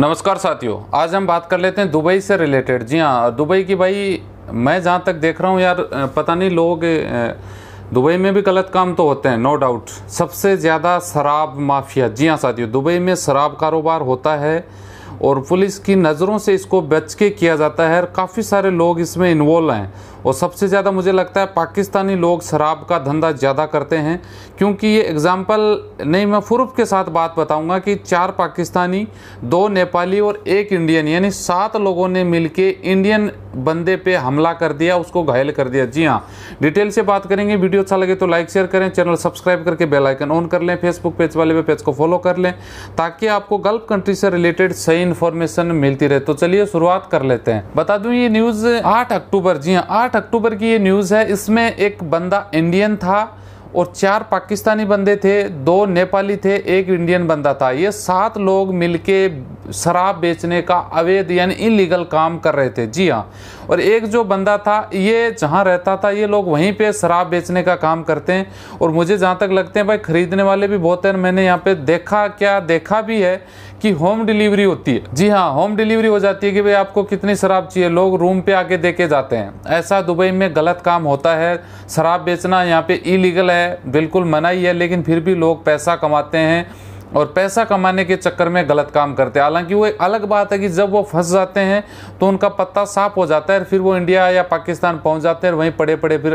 नमस्कार साथियों आज हम बात कर लेते हैं दुबई से रिलेटेड जी हाँ दुबई की भाई मैं जहाँ तक देख रहा हूँ यार पता नहीं लोग दुबई में भी गलत काम तो होते हैं नो डाउट सबसे ज़्यादा शराब माफिया जी हाँ साथियों दुबई में शराब कारोबार होता है और पुलिस की नज़रों से इसको बच के किया जाता है और काफ़ी सारे लोग इसमें इन्वॉल्व हैं और सबसे ज़्यादा मुझे लगता है पाकिस्तानी लोग शराब का धंधा ज़्यादा करते हैं क्योंकि ये एग्ज़ाम्पल नहीं मैं फ़ुरुफ के साथ बात बताऊंगा कि चार पाकिस्तानी दो नेपाली और एक इंडियन यानी सात लोगों ने मिल इंडियन बंदे पे हमला कर दिया उसको घायल कर दिया जी हाँ डिटेल से बात करेंगे वीडियो अच्छा लगे तो लाइक शेयर करें चैनल सब्सक्राइब करके बेलाइकन ऑन कर लें फेसबुक पेज वाले पेज को फॉलो कर लें ताकि आपको गल्फ कंट्री से रिलेटेड सही इन्फॉर्मेशन मिलती रहे तो चलिए शुरुआत कर लेते हैं बता दूं ये न्यूज़ 8 अक्टूबर जी हाँ आठ अक्टूबर की ये न्यूज़ है इसमें एक बंदा इंडियन था और चार पाकिस्तानी बंदे थे दो नेपाली थे एक इंडियन बंदा था ये सात लोग मिलके शराब बेचने का अवैध यानी इलीगल काम कर रहे थे जी हाँ और एक जो बंदा था ये जहाँ रहता था ये लोग वहीं पे शराब बेचने का काम करते हैं और मुझे जहाँ तक लगते हैं भाई ख़रीदने वाले भी बहुत हैं मैंने यहाँ पे देखा क्या देखा भी है कि होम डिलीवरी होती है जी हाँ होम डिलीवरी हो जाती है कि भाई आपको कितनी शराब चाहिए लोग रूम पे आके दे के जाते हैं ऐसा दुबई में गलत काम होता है शराब बेचना यहाँ पे इलीगल है बिल्कुल मनाही है लेकिन फिर भी लोग पैसा कमाते हैं और पैसा कमाने के चक्कर में गलत काम करते हैं हालांकि वो एक अलग बात है कि जब वो फंस जाते हैं तो उनका पत्ता साफ हो जाता है और फिर वो इंडिया या पाकिस्तान पहुंच जाते हैं वहीं पड़े पड़े फिर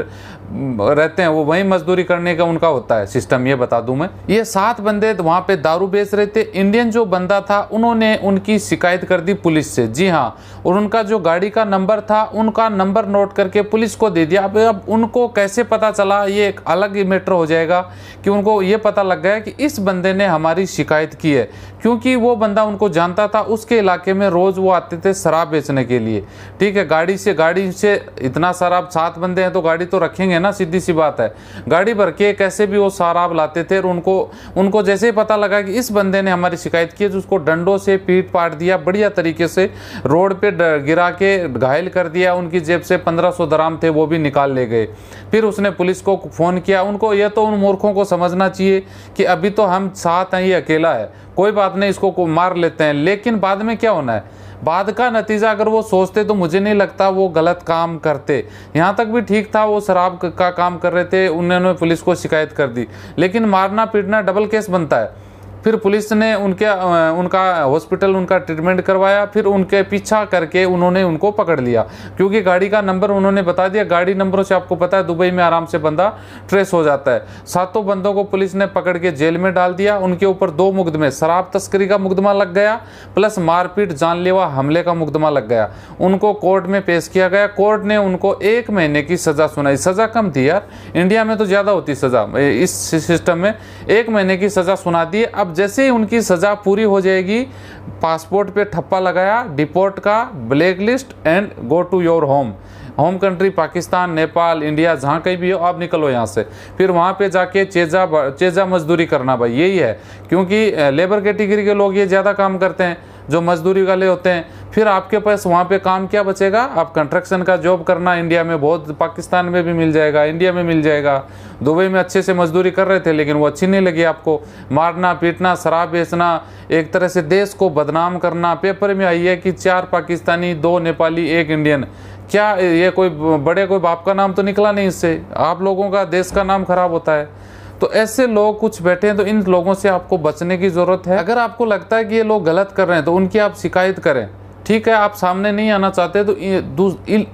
रहते हैं वो वहीं मजदूरी करने का उनका होता है सिस्टम ये बता दूं मैं ये सात बंदे वहाँ पे दारू बेच रहे थे इंडियन जो बंदा था उन्होंने उनकी शिकायत कर दी पुलिस से जी हाँ और उनका जो गाड़ी का नंबर था उनका नंबर नोट करके पुलिस को दे दिया अब अब उनको कैसे पता चला ये एक अलग मैटर हो जाएगा कि उनको ये पता लग गया कि इस बंदे ने हमारी शिकायत की है क्योंकि वो बंदा उनको जानता था उसके इलाके में रोज़ वो आते थे शराब बेचने के लिए ठीक है गाड़ी से गाड़ी से इतना शराब सात बंदे हैं तो गाड़ी तो रखेंगे ना सीधी सी बात है गाड़ी भर के कैसे भी वो शराब लाते थे और उनको उनको जैसे ही पता लगा कि इस बंदे ने हमारी शिकायत की है तो उसको डंडों से पीट पाट दिया बढ़िया तरीके से रोड पर गिरा के घायल कर दिया उनकी जेब से पंद्रह सौ दराम थे वो भी निकाल ले गए फिर उसने पुलिस को फ़ोन किया उनको यह तो उन मूर्खों को समझना चाहिए कि अभी तो हम साथ हैं ये अकेला है कोई बात नहीं इसको को मार लेते हैं लेकिन बाद में क्या होना है बाद का नतीजा अगर वो सोचते तो मुझे नहीं लगता वो गलत काम करते यहाँ तक भी ठीक था वो शराब का काम कर रहे थे उन्होंने पुलिस को शिकायत कर दी लेकिन मारना पीटना डबल केस बनता है फिर पुलिस ने उनके उनका हॉस्पिटल उनका ट्रीटमेंट करवाया फिर उनके पीछा करके उन्होंने उनको पकड़ लिया क्योंकि गाड़ी का नंबर उन्होंने बता दिया गाड़ी नंबरों से आपको पता है दुबई में आराम से बंदा ट्रेस हो जाता है सातों बंदों को पुलिस ने पकड़ के जेल में डाल दिया उनके ऊपर दो मुकदमे शराब तस्करी का मुकदमा लग गया प्लस मारपीट जानलेवा हमले का मुकदमा लग गया उनको कोर्ट में पेश किया गया कोर्ट ने उनको एक महीने की सज़ा सुनाई सज़ा कम थी यार इंडिया में तो ज़्यादा होती सज़ा इस सिस्टम में एक महीने की सज़ा सुना दी अब अब जैसे ही उनकी सज़ा पूरी हो जाएगी पासपोर्ट पे ठप्पा लगाया डिपोर्ट का black list and go to your home home country Pakistan Nepal India जहाँ कहीं भी हो आप निकलो यहाँ से फिर वहाँ पे जाके चेजा चेजा मजदूरी करना भाई यही है क्योंकि लेबर कैटेगरी के, के लोग ये ज़्यादा काम करते हैं जो मजदूरी वाले होते हैं फिर आपके पास वहाँ पे काम क्या बचेगा आप कंस्ट्रक्शन का जॉब करना इंडिया में बहुत पाकिस्तान में भी मिल जाएगा इंडिया में मिल जाएगा दुबई में अच्छे से मजदूरी कर रहे थे लेकिन वो अच्छी नहीं लगी आपको मारना पीटना शराब बेचना एक तरह से देश को बदनाम करना पेपर में आई है कि चार पाकिस्तानी दो नेपाली एक इंडियन क्या ये कोई बड़े कोई बाप का नाम तो निकला नहीं इससे आप लोगों का देश का नाम खराब होता है तो ऐसे लोग कुछ बैठे हैं तो इन लोगों से आपको बचने की ज़रूरत है अगर आपको लगता है कि ये लोग गलत कर रहे हैं तो उनकी आप शिकायत करें ठीक है आप सामने नहीं आना चाहते तो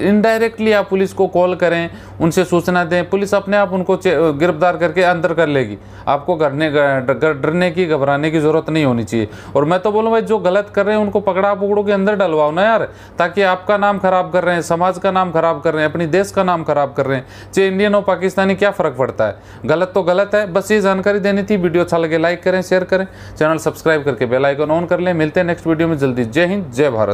इनडायरेक्टली आप पुलिस को कॉल करें उनसे सूचना दें पुलिस अपने आप उनको गिरफ्तार करके अंदर कर लेगी आपको करने डरने की घबराने की ज़रूरत नहीं होनी चाहिए और मैं तो बोलूँ भाई जो गलत कर रहे हैं उनको पकड़ा पकड़ो के अंदर डलवाओ ना यार ताकि आपका नाम खराब कर रहे हैं समाज का नाम खराब कर रहे हैं अपनी देश का नाम खराब कर रहे हैं चाहे इंडियन और पाकिस्तानी क्या फ़र्क पड़ता है गलत तो गलत है बस ये जानकारी देनी थी वीडियो अच्छा लगे लाइक करें शेयर करें चैनल सब्सक्राइब करके बेलाइकन ऑन कर लें मिलते हैं नेक्स्ट वीडियो में जल्दी जय हिंद जय भारत